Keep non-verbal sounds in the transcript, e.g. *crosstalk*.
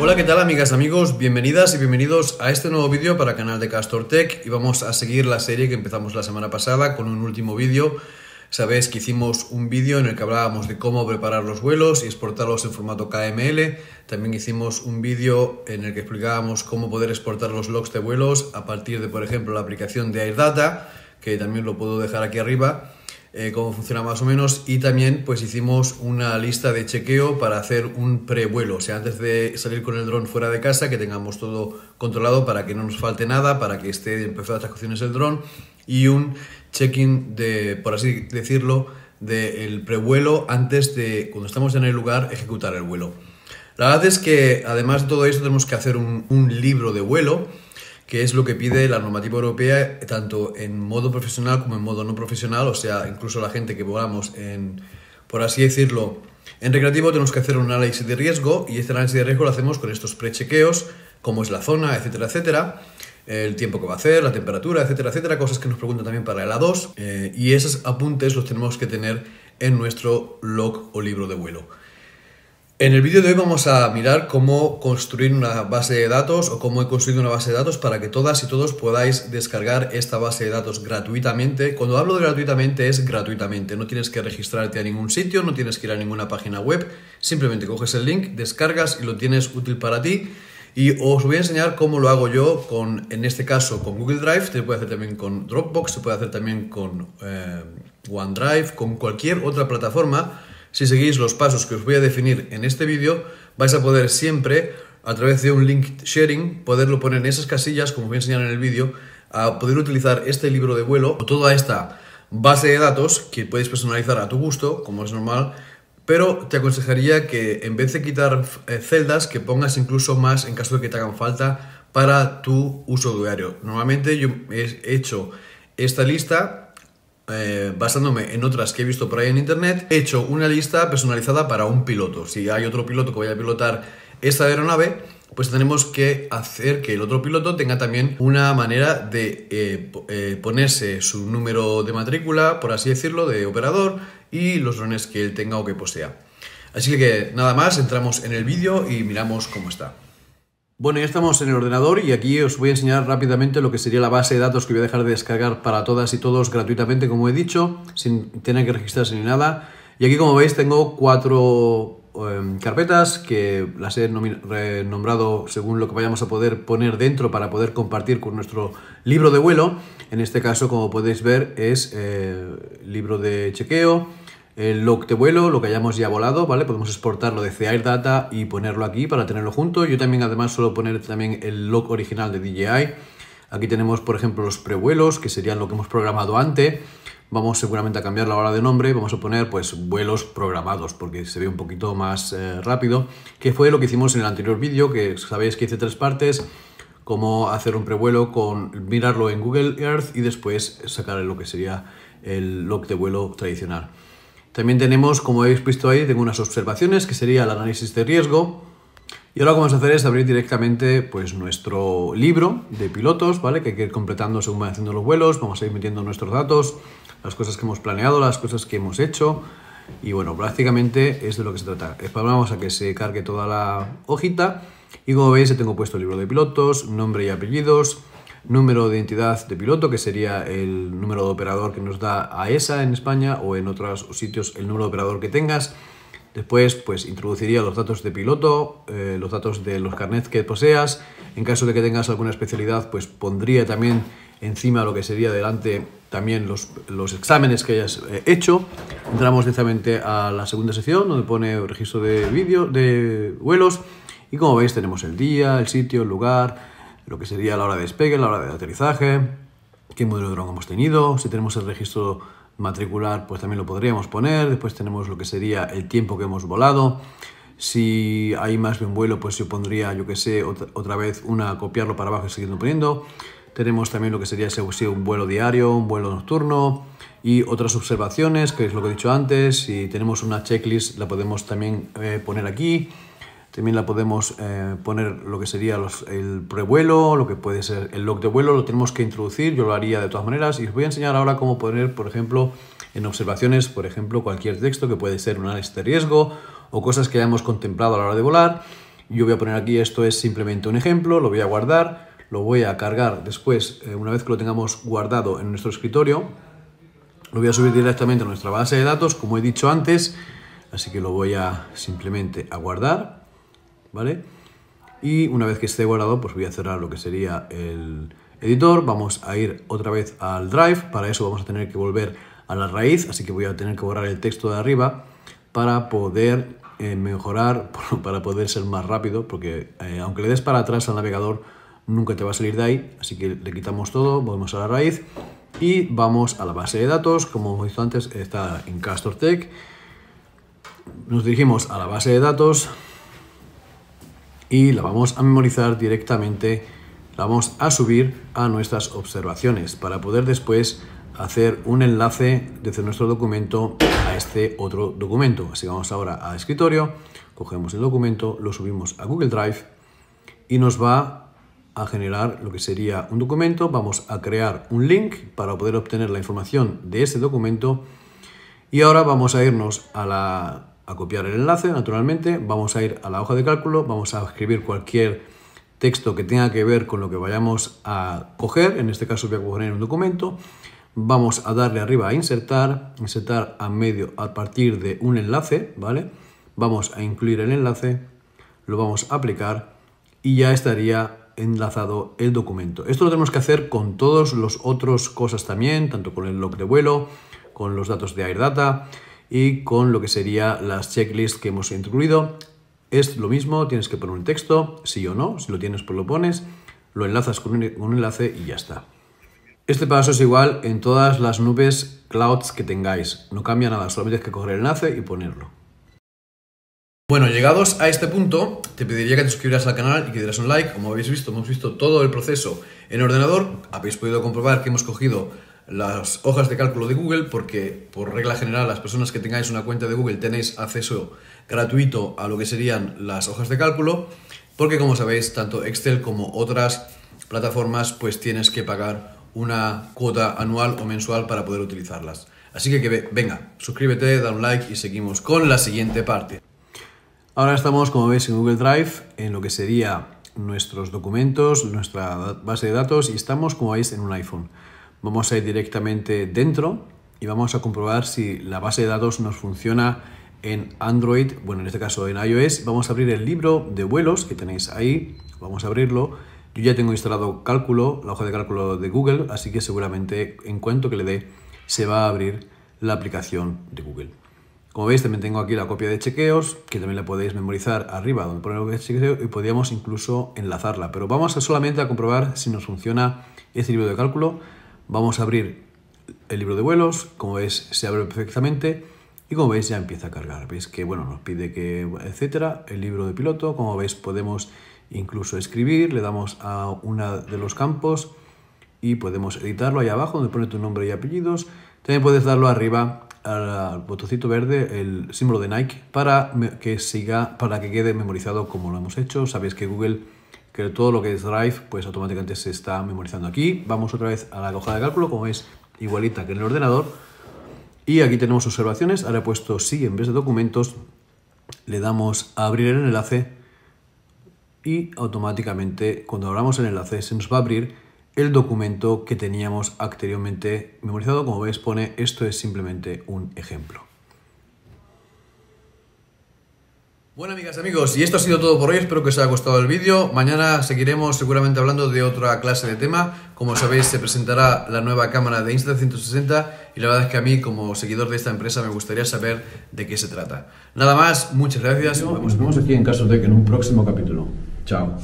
Hola, ¿qué tal amigas, amigos? Bienvenidas y bienvenidos a este nuevo vídeo para el canal de Castor Tech y vamos a seguir la serie que empezamos la semana pasada con un último vídeo. Sabéis que hicimos un vídeo en el que hablábamos de cómo preparar los vuelos y exportarlos en formato KML. También hicimos un vídeo en el que explicábamos cómo poder exportar los logs de vuelos a partir de, por ejemplo, la aplicación de AirData, que también lo puedo dejar aquí arriba. Eh, cómo funciona más o menos y también pues hicimos una lista de chequeo para hacer un pre-vuelo o sea, antes de salir con el dron fuera de casa que tengamos todo controlado para que no nos falte nada, para que esté en perfectas condiciones el dron y un check-in de, por así decirlo, del pre-vuelo antes de, cuando estamos en el lugar, ejecutar el vuelo. La verdad es que además de todo eso tenemos que hacer un libro de vuelo, que es lo que pide la normativa europea tanto en modo profesional como en modo no profesional, o sea, incluso la gente que volamos en, por así decirlo, en recreativo tenemos que hacer un análisis de riesgo y este análisis de riesgo lo hacemos con estos prechequeos, cómo es la zona, etcétera, etcétera, el tiempo que va a hacer, la temperatura, etcétera, etcétera, cosas que nos preguntan también para el A2 eh, y esos apuntes los tenemos que tener en nuestro log o libro de vuelo. En el vídeo de hoy vamos a mirar cómo construir una base de datos o cómo he construido una base de datos para que todas y todos podáis descargar esta base de datos gratuitamente. Cuando hablo de gratuitamente es gratuitamente, no tienes que registrarte a ningún sitio, no tienes que ir a ninguna página web, simplemente coges el link, descargas y lo tienes útil para ti. Y os voy a enseñar cómo lo hago yo con, en este caso, con Google Drive, se puede hacer también con Dropbox, se puede hacer también con eh, OneDrive, con cualquier otra plataforma si seguís los pasos que os voy a definir en este vídeo, vais a poder siempre, a través de un link sharing, poderlo poner en esas casillas, como voy a enseñar en el vídeo, a poder utilizar este libro de vuelo o toda esta base de datos que podéis personalizar a tu gusto, como es normal, pero te aconsejaría que en vez de quitar eh, celdas, que pongas incluso más en caso de que te hagan falta para tu uso diario. Normalmente yo he hecho esta lista eh, basándome en otras que he visto por ahí en internet, he hecho una lista personalizada para un piloto. Si hay otro piloto que vaya a pilotar esta aeronave, pues tenemos que hacer que el otro piloto tenga también una manera de eh, eh, ponerse su número de matrícula, por así decirlo, de operador y los drones que él tenga o que posea. Así que nada más, entramos en el vídeo y miramos cómo está. Bueno, ya estamos en el ordenador y aquí os voy a enseñar rápidamente lo que sería la base de datos que voy a dejar de descargar para todas y todos gratuitamente, como he dicho, sin tener que registrarse ni nada. Y aquí, como veis, tengo cuatro em, carpetas que las he renombrado según lo que vayamos a poder poner dentro para poder compartir con nuestro libro de vuelo. En este caso, como podéis ver, es eh, libro de chequeo, el eh, log de vuelo, lo que hayamos ya volado, ¿vale? Podemos exportarlo de desde Data y ponerlo aquí para tenerlo junto. Yo también además suelo poner también el log original de DJI. Aquí tenemos, por ejemplo, los prevuelos, que serían lo que hemos programado antes. Vamos seguramente a cambiar la hora de nombre, vamos a poner pues vuelos programados porque se ve un poquito más eh, rápido, que fue lo que hicimos en el anterior vídeo, que sabéis que hice tres partes, cómo hacer un prevuelo con mirarlo en Google Earth y después sacar lo que sería el log de vuelo tradicional. También tenemos, como habéis visto ahí, tengo unas observaciones, que sería el análisis de riesgo. Y ahora lo que vamos a hacer es abrir directamente pues, nuestro libro de pilotos, ¿vale? Que hay que ir completando según van haciendo los vuelos, vamos a ir metiendo nuestros datos, las cosas que hemos planeado, las cosas que hemos hecho. Y bueno, prácticamente es de lo que se trata. Esperamos a que se cargue toda la hojita. Y como veis, tengo puesto el libro de pilotos, nombre y apellidos, número de identidad de piloto, que sería el número de operador que nos da AESA en España o en otros sitios el número de operador que tengas. Después, pues introduciría los datos de piloto, eh, los datos de los carnets que poseas. En caso de que tengas alguna especialidad, pues pondría también encima lo que sería delante también los, los exámenes que hayas eh, hecho. Entramos directamente a la segunda sección donde pone registro de vídeo de vuelos y como veis tenemos el día, el sitio, el lugar, lo que sería la hora de despegue, la hora de aterrizaje, qué modelo de dron hemos tenido, si tenemos el registro matricular, pues también lo podríamos poner, después tenemos lo que sería el tiempo que hemos volado, si hay más de un vuelo, pues yo pondría, yo que sé, otra, vez una, copiarlo para abajo y seguirlo poniendo. Tenemos también lo que sería si un vuelo diario, un vuelo nocturno y otras observaciones, que es lo que he dicho antes. Si tenemos una checklist, la podemos también eh, poner aquí. También la podemos eh, poner lo que sería los, el prevuelo, lo que puede ser el log de vuelo, lo tenemos que introducir, yo lo haría de todas maneras y os voy a enseñar ahora cómo poner, por ejemplo, en observaciones, por ejemplo, cualquier texto que puede ser un análisis de riesgo o cosas que hayamos contemplado a la hora de volar. Yo voy a poner aquí, esto es simplemente un ejemplo, lo voy a guardar, lo voy a cargar después, eh, una vez que lo tengamos guardado en nuestro escritorio, lo voy a subir directamente a nuestra base de datos, como he dicho antes, así que lo voy a simplemente a guardar ¿vale? Y una vez que esté guardado, pues voy a cerrar lo que sería el editor. Vamos a ir otra vez al Drive. Para eso vamos a tener que volver a la raíz, así que voy a tener que borrar el texto de arriba para poder eh, mejorar, *laughs* para poder ser más rápido, porque eh, aunque le des para atrás al navegador, nunca te va a salir de ahí. Así que le quitamos todo, volvemos a la raíz y vamos a la base de datos. Como hemos visto antes, está en Castor Tech. Nos dirigimos a la base de datos, y la vamos a memorizar directamente, la vamos a subir a nuestras observaciones para poder después hacer un enlace desde nuestro documento a este otro documento. Así que vamos ahora a escritorio, cogemos el documento, lo subimos a Google Drive y nos va a generar lo que sería un documento. Vamos a crear un link para poder obtener la información de ese documento y ahora vamos a irnos a la a copiar el enlace, naturalmente, vamos a ir a la hoja de cálculo, vamos a escribir cualquier texto que tenga que ver con lo que vayamos a coger, en este caso voy a coger un documento, vamos a darle arriba a insertar, insertar a medio a partir de un enlace, ¿vale? Vamos a incluir el enlace, lo vamos a aplicar y ya estaría enlazado el documento. Esto lo tenemos que hacer con todos los otros cosas también, tanto con el log de vuelo, con los datos de AirData, y con lo que sería las checklists que hemos incluido. Es lo mismo, tienes que poner un texto, sí o no, si lo tienes pues lo pones, lo enlazas con un, enlace y ya está. Este paso es igual en todas las nubes clouds que tengáis, no cambia nada, solamente tienes que coger el enlace y ponerlo. Bueno, llegados a este punto, te pediría que te suscribieras al canal y que dieras un like. Como habéis visto, hemos visto todo el proceso en ordenador. Habéis podido comprobar que hemos cogido las hojas de cálculo de Google, porque por regla general las personas que tengáis una cuenta de Google tenéis acceso gratuito a lo que serían las hojas de cálculo, porque como sabéis, tanto Excel como otras plataformas pues tienes que pagar una cuota anual o mensual para poder utilizarlas. Así que, venga, suscríbete, da un like y seguimos con la siguiente parte. Ahora estamos, como veis, en Google Drive, en lo que sería nuestros documentos, nuestra base de datos y estamos, como veis, en un iPhone. Vamos a ir directamente dentro y vamos a comprobar si la base de datos nos funciona en Android, bueno, en este caso en iOS. Vamos a abrir el libro de vuelos que tenéis ahí, vamos a abrirlo. Yo ya tengo instalado cálculo, la hoja de cálculo de Google, así que seguramente en cuanto que le dé se va a abrir la aplicación de Google. Como veis, también tengo aquí la copia de chequeos, que también la podéis memorizar arriba donde pone el chequeo y podríamos incluso enlazarla. Pero vamos a solamente a comprobar si nos funciona este libro de cálculo. Vamos a abrir el libro de vuelos, como veis se abre perfectamente y como veis ya empieza a cargar. Veis que bueno nos pide que etcétera, el libro de piloto, como veis podemos incluso escribir, le damos a uno de los campos y podemos editarlo ahí abajo donde pone tu nombre y apellidos. También puedes darlo arriba al botoncito verde, el símbolo de Nike, para que siga, para que quede memorizado como lo hemos hecho. Sabéis que Google que todo lo que es Drive pues automáticamente se está memorizando aquí. Vamos otra vez a la hoja de cálculo, como es igualita que en el ordenador. Y aquí tenemos observaciones, ahora he puesto sí en vez de documentos, le damos a abrir el enlace y automáticamente cuando abramos el enlace se nos va a abrir el documento que teníamos anteriormente memorizado. Como veis pone esto es simplemente un ejemplo. Bueno amigas, amigos, y esto ha sido todo por hoy, espero que os haya gustado el vídeo. Mañana seguiremos seguramente hablando de otra clase de tema. Como sabéis, se presentará la nueva cámara de Insta360 y la verdad es que a mí, como seguidor de esta empresa, me gustaría saber de qué se trata. Nada más, muchas gracias. Nos vemos aquí en caso de que en un próximo capítulo. Chao.